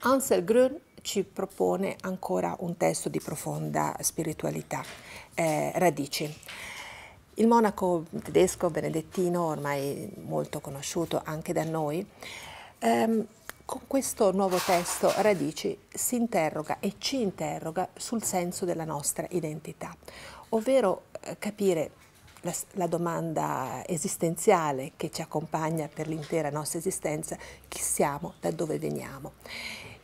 Ansel Grün ci propone ancora un testo di profonda spiritualità, eh, Radici. Il monaco tedesco benedettino, ormai molto conosciuto anche da noi, ehm, con questo nuovo testo Radici si interroga e ci interroga sul senso della nostra identità, ovvero eh, capire la, la domanda esistenziale che ci accompagna per l'intera nostra esistenza, chi siamo, da dove veniamo.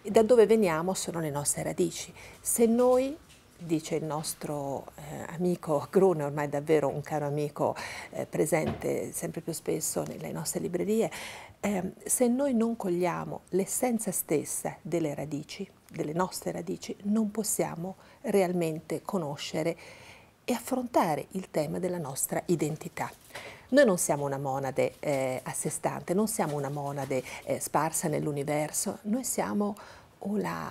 E da dove veniamo sono le nostre radici. Se noi dice il nostro eh, amico Grune, ormai davvero un caro amico eh, presente sempre più spesso nelle nostre librerie, eh, se noi non cogliamo l'essenza stessa delle radici, delle nostre radici, non possiamo realmente conoscere e affrontare il tema della nostra identità. Noi non siamo una monade eh, a sé stante, non siamo una monade eh, sparsa nell'universo, noi siamo una,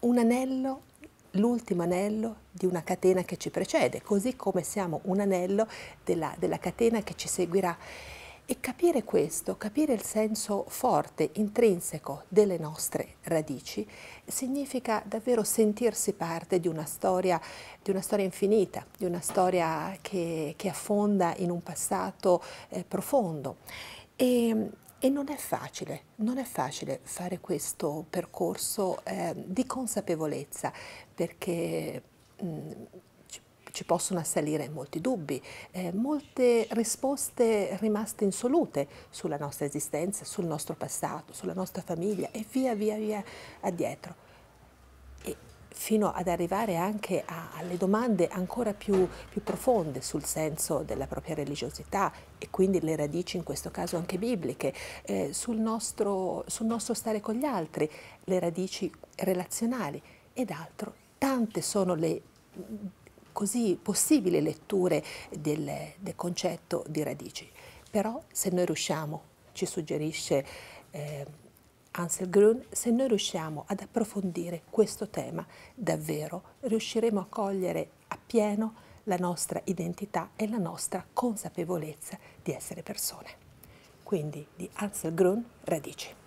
un anello, l'ultimo anello di una catena che ci precede, così come siamo un anello della, della catena che ci seguirà. E capire questo, capire il senso forte, intrinseco delle nostre radici, significa davvero sentirsi parte di una storia, di una storia infinita, di una storia che, che affonda in un passato eh, profondo. E, e non è facile, non è facile fare questo percorso eh, di consapevolezza, perché mh, mm, ci possono assalire molti dubbi, eh, molte risposte rimaste insolute sulla nostra esistenza, sul nostro passato, sulla nostra famiglia e via via via addietro. E fino ad arrivare anche a, alle domande ancora più, più profonde sul senso della propria religiosità e quindi le radici in questo caso anche bibliche, eh, sul, nostro, sul nostro stare con gli altri, le radici relazionali ed altro. Tante sono le così possibili letture del, del concetto di radici. Però se noi riusciamo, ci suggerisce eh, Ansel Grün, se noi riusciamo ad approfondire questo tema, davvero riusciremo a cogliere appieno la nostra identità e la nostra consapevolezza di essere persone. Quindi di Ansel Grün, Radici.